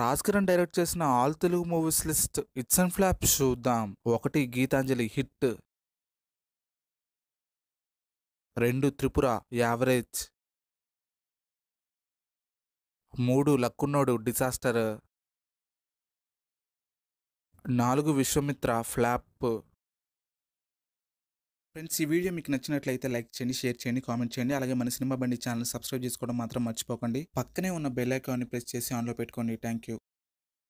Raj Kiran direct చేసిన all Telugu movies list hits and flop చూద్దాం ఒకటి గీతాంజలి హిట్ రెండు త్రిపుర యావరేజ్ మూడు లక్కున్నోడు డిజాస్టర్ నాలుగు విశ్వమిత్ర ఫ్లాప్ ఫ్రెండ్స్ ఈ వీడియో మీకు నచ్చినట్లయితే లైక్ చేయండి షేర్ చేయండి కామెంట్ చేయండి అలాగే మన సినిమా బండి ఛానల్ సబ్స్క్రైబ్ చేసుకోవడం మాత్రం మర్చిపోకండి పక్కనే ఉన్న బెల్ ఐకాన్ని ప్రెస్ చేసి ఆన్లో పెట్టుకోండి థ్యాంక్